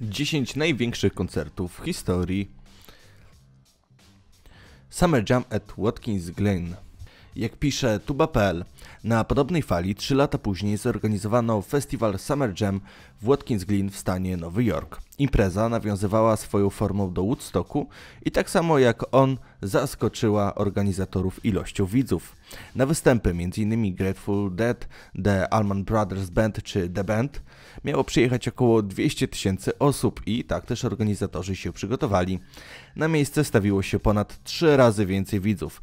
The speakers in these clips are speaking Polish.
10 największych koncertów w historii. Summer Jam at Watkins Glen. Jak pisze tuba.pl, na podobnej fali 3 lata później zorganizowano festiwal Summer Jam w Watkins Glen w stanie Nowy Jork. Impreza nawiązywała swoją formą do Woodstocku i tak samo jak on zaskoczyła organizatorów ilością widzów. Na występy m.in. Grateful Dead, The Allman Brothers Band czy The Band miało przyjechać około 200 tysięcy osób i tak też organizatorzy się przygotowali. Na miejsce stawiło się ponad 3 razy więcej widzów.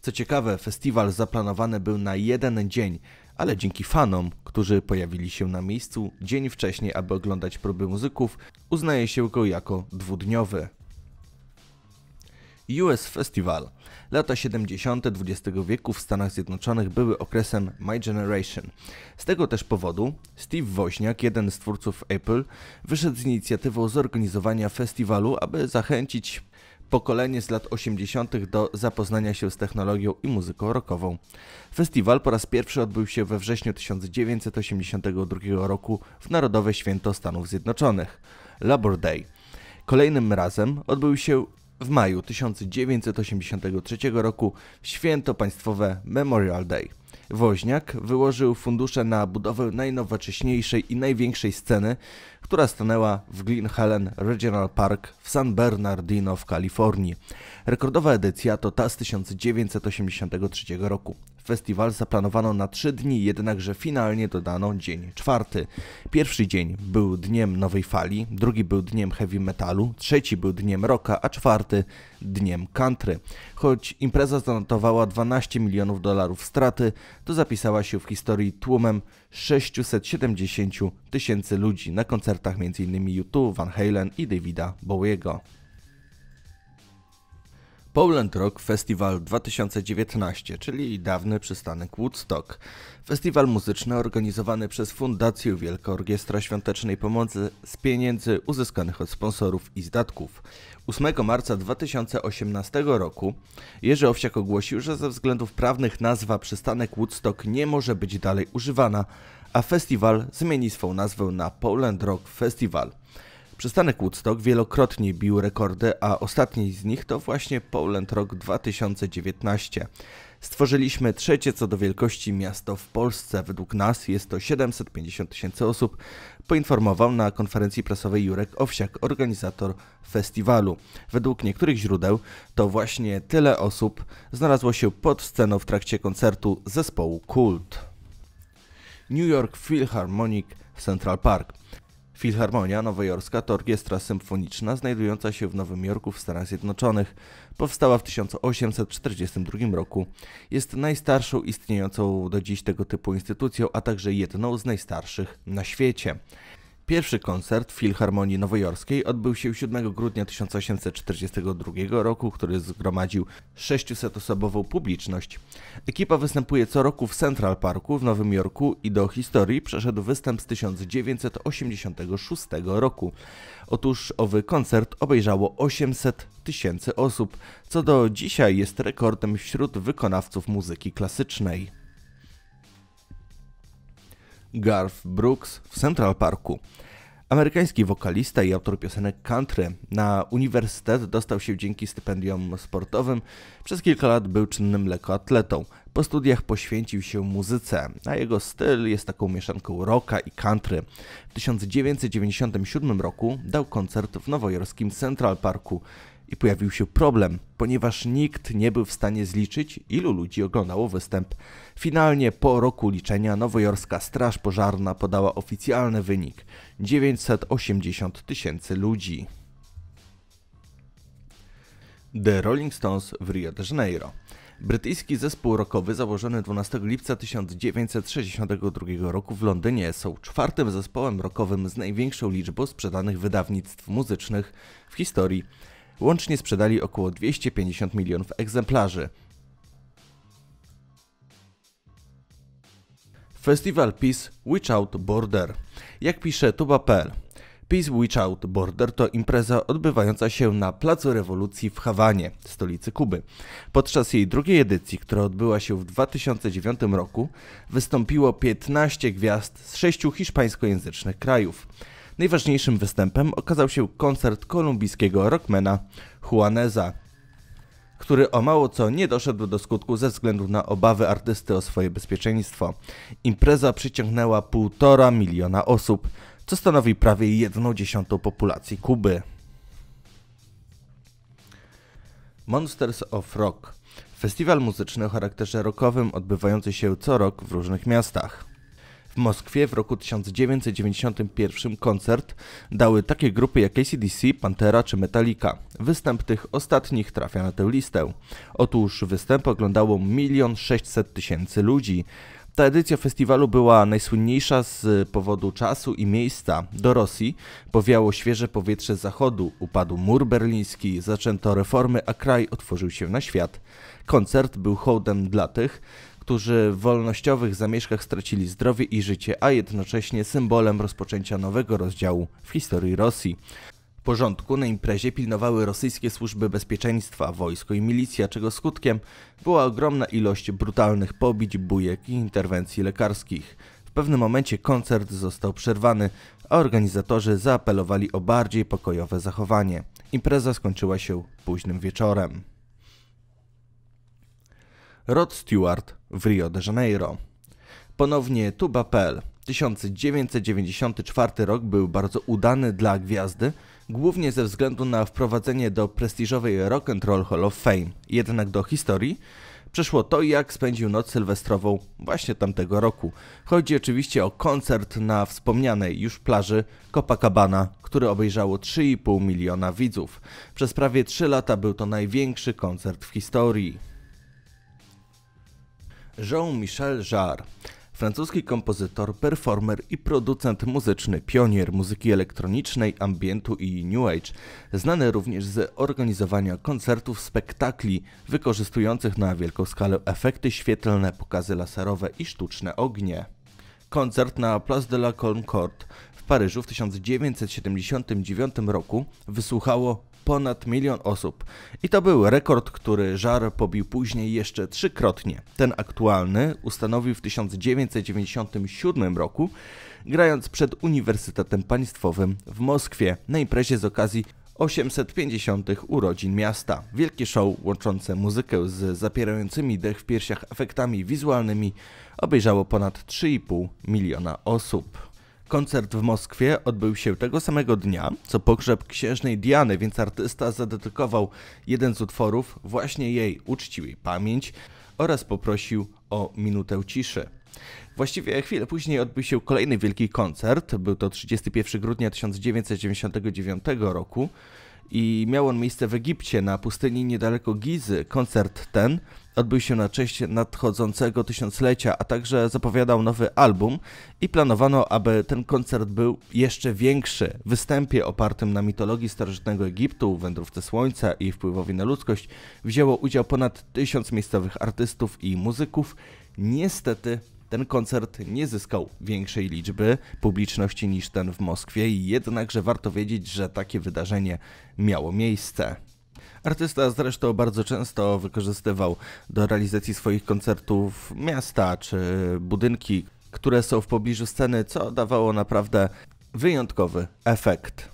Co ciekawe, festiwal zaplanowany był na jeden dzień, ale dzięki fanom, którzy pojawili się na miejscu dzień wcześniej, aby oglądać próby muzyków, uznaje się go jako dwudniowy. US Festival. Lata 70. XX wieku w Stanach Zjednoczonych były okresem My Generation. Z tego też powodu Steve Woźniak, jeden z twórców Apple, wyszedł z inicjatywą zorganizowania festiwalu, aby zachęcić pokolenie z lat 80. do zapoznania się z technologią i muzyką rockową. Festiwal po raz pierwszy odbył się we wrześniu 1982 roku w Narodowe Święto Stanów Zjednoczonych Labor Day. Kolejnym razem odbył się w maju 1983 roku Święto Państwowe Memorial Day. Woźniak wyłożył fundusze na budowę najnowocześniejszej i największej sceny, która stanęła w Glen Helen Regional Park w San Bernardino w Kalifornii. Rekordowa edycja to ta z 1983 roku. Festiwal zaplanowano na trzy dni, jednakże finalnie dodano dzień czwarty. Pierwszy dzień był dniem nowej fali, drugi był dniem heavy metalu, trzeci był dniem rocka, a czwarty dniem country. Choć impreza zanotowała 12 milionów dolarów straty, to zapisała się w historii tłumem 670 tysięcy ludzi na koncercie koncertach m.in. YouTube, Van Halen i Davida Bowiego. Poland Rock Festival 2019, czyli dawny przystanek Woodstock. Festiwal muzyczny organizowany przez Fundację Wielka Orkiestra Świątecznej Pomocy z pieniędzy uzyskanych od sponsorów i zdatków. 8 marca 2018 roku Jerzy Owsiak ogłosił, że ze względów prawnych nazwa przystanek Woodstock nie może być dalej używana, a festiwal zmieni swą nazwę na Poland Rock Festival. Przystanek Woodstock wielokrotnie bił rekordy, a ostatni z nich to właśnie Poland Rock 2019. Stworzyliśmy trzecie co do wielkości miasto w Polsce. Według nas jest to 750 tysięcy osób, poinformował na konferencji prasowej Jurek Owsiak, organizator festiwalu. Według niektórych źródeł to właśnie tyle osób znalazło się pod sceną w trakcie koncertu zespołu Kult. New York Philharmonic w Central Park. Filharmonia Nowojorska to orkiestra symfoniczna znajdująca się w Nowym Jorku w Stanach Zjednoczonych. Powstała w 1842 roku. Jest najstarszą istniejącą do dziś tego typu instytucją, a także jedną z najstarszych na świecie. Pierwszy koncert w Filharmonii Nowojorskiej odbył się 7 grudnia 1842 roku, który zgromadził 600-osobową publiczność. Ekipa występuje co roku w Central Parku w Nowym Jorku i do historii przeszedł występ z 1986 roku. Otóż owy koncert obejrzało 800 tysięcy osób, co do dzisiaj jest rekordem wśród wykonawców muzyki klasycznej. Garth Brooks w Central Parku. Amerykański wokalista i autor piosenek country na uniwersytet dostał się dzięki stypendiom sportowym. Przez kilka lat był czynnym lekkoatletą. Po studiach poświęcił się muzyce, a jego styl jest taką mieszanką rocka i country. W 1997 roku dał koncert w nowojorskim Central Parku. I pojawił się problem, ponieważ nikt nie był w stanie zliczyć, ilu ludzi oglądało występ. Finalnie po roku liczenia nowojorska Straż Pożarna podała oficjalny wynik 980 tysięcy ludzi. The Rolling Stones w Rio de Janeiro. Brytyjski zespół rockowy założony 12 lipca 1962 roku w Londynie są czwartym zespołem rockowym z największą liczbą sprzedanych wydawnictw muzycznych w historii. Łącznie sprzedali około 250 milionów egzemplarzy. Festiwal Peace Without Border. Jak pisze tuba.pl Peace Without Border to impreza odbywająca się na Placu Rewolucji w Hawanie, stolicy Kuby. Podczas jej drugiej edycji, która odbyła się w 2009 roku, wystąpiło 15 gwiazd z sześciu hiszpańskojęzycznych krajów. Najważniejszym występem okazał się koncert kolumbijskiego rockmana Juaneza, który o mało co nie doszedł do skutku ze względu na obawy artysty o swoje bezpieczeństwo. Impreza przyciągnęła półtora miliona osób, co stanowi prawie jedną dziesiątą populacji Kuby. Monsters of Rock Festiwal muzyczny o charakterze rockowym odbywający się co rok w różnych miastach. W Moskwie w roku 1991 koncert dały takie grupy jak ACDC, Pantera czy Metallica. Występ tych ostatnich trafia na tę listę. Otóż występ oglądało 1 600 tysięcy ludzi. Ta edycja festiwalu była najsłynniejsza z powodu czasu i miejsca. Do Rosji powiało świeże powietrze zachodu, upadł mur berliński, zaczęto reformy, a kraj otworzył się na świat. Koncert był hołdem dla tych, którzy w wolnościowych zamieszkach stracili zdrowie i życie, a jednocześnie symbolem rozpoczęcia nowego rozdziału w historii Rosji. Porządku na imprezie pilnowały rosyjskie służby bezpieczeństwa, wojsko i milicja, czego skutkiem była ogromna ilość brutalnych pobić, bujek i interwencji lekarskich. W pewnym momencie koncert został przerwany, a organizatorzy zaapelowali o bardziej pokojowe zachowanie. Impreza skończyła się późnym wieczorem. Rod Stewart w Rio de Janeiro. Ponownie tuba.pl 1994 rok był bardzo udany dla gwiazdy, głównie ze względu na wprowadzenie do prestiżowej Rock and Roll Hall of Fame. Jednak do historii przeszło to, jak spędził noc sylwestrową właśnie tamtego roku. Chodzi oczywiście o koncert na wspomnianej już plaży Copacabana, który obejrzało 3,5 miliona widzów. Przez prawie 3 lata był to największy koncert w historii. Jean-Michel Jarre, francuski kompozytor, performer i producent muzyczny, pionier muzyki elektronicznej, ambientu i new age, znany również z organizowania koncertów, spektakli wykorzystujących na wielką skalę efekty świetlne, pokazy laserowe i sztuczne ognie. Koncert na Place de la Concorde w Paryżu w 1979 roku wysłuchało ponad milion osób. I to był rekord, który Żar pobił później jeszcze trzykrotnie. Ten aktualny ustanowił w 1997 roku, grając przed Uniwersytetem Państwowym w Moskwie na imprezie z okazji 850 urodzin miasta. Wielkie show łączące muzykę z zapierającymi dech w piersiach efektami wizualnymi obejrzało ponad 3,5 miliona osób. Koncert w Moskwie odbył się tego samego dnia, co pogrzeb księżnej Diany, więc artysta zadedykował jeden z utworów właśnie jej, uczcił jej pamięć oraz poprosił o minutę ciszy. Właściwie chwilę później odbył się kolejny wielki koncert, był to 31 grudnia 1999 roku i miał on miejsce w Egipcie na pustyni niedaleko Gizy. Koncert ten odbył się na cześć nadchodzącego tysiąclecia, a także zapowiadał nowy album i planowano, aby ten koncert był jeszcze większy. W występie opartym na mitologii starożytnego Egiptu, wędrówce słońca i wpływowi na ludzkość wzięło udział ponad tysiąc miejscowych artystów i muzyków. Niestety ten koncert nie zyskał większej liczby publiczności niż ten w Moskwie, jednakże warto wiedzieć, że takie wydarzenie miało miejsce. Artysta zresztą bardzo często wykorzystywał do realizacji swoich koncertów miasta czy budynki, które są w pobliżu sceny, co dawało naprawdę wyjątkowy efekt.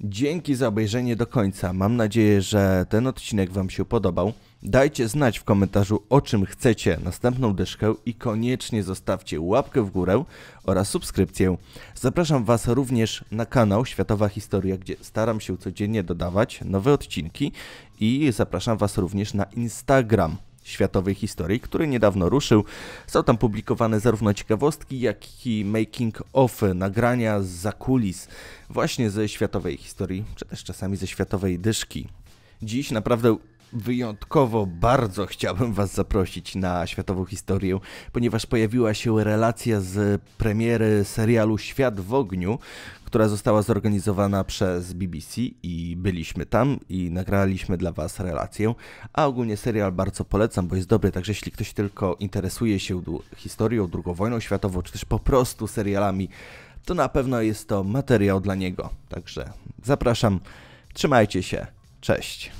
Dzięki za obejrzenie do końca. Mam nadzieję, że ten odcinek Wam się podobał. Dajcie znać w komentarzu o czym chcecie następną dyszkę i koniecznie zostawcie łapkę w górę oraz subskrypcję. Zapraszam Was również na kanał Światowa Historia, gdzie staram się codziennie dodawać nowe odcinki i zapraszam Was również na Instagram światowej historii, który niedawno ruszył. Są tam publikowane zarówno ciekawostki, jak i making of, nagrania z kulis właśnie ze światowej historii, czy też czasami ze światowej dyszki. Dziś naprawdę wyjątkowo bardzo chciałbym Was zaprosić na światową historię, ponieważ pojawiła się relacja z premiery serialu Świat w ogniu, która została zorganizowana przez BBC i byliśmy tam i nagraliśmy dla Was relację. A ogólnie serial bardzo polecam, bo jest dobry, także jeśli ktoś tylko interesuje się historią, II wojną światową, czy też po prostu serialami, to na pewno jest to materiał dla niego. Także zapraszam, trzymajcie się, cześć.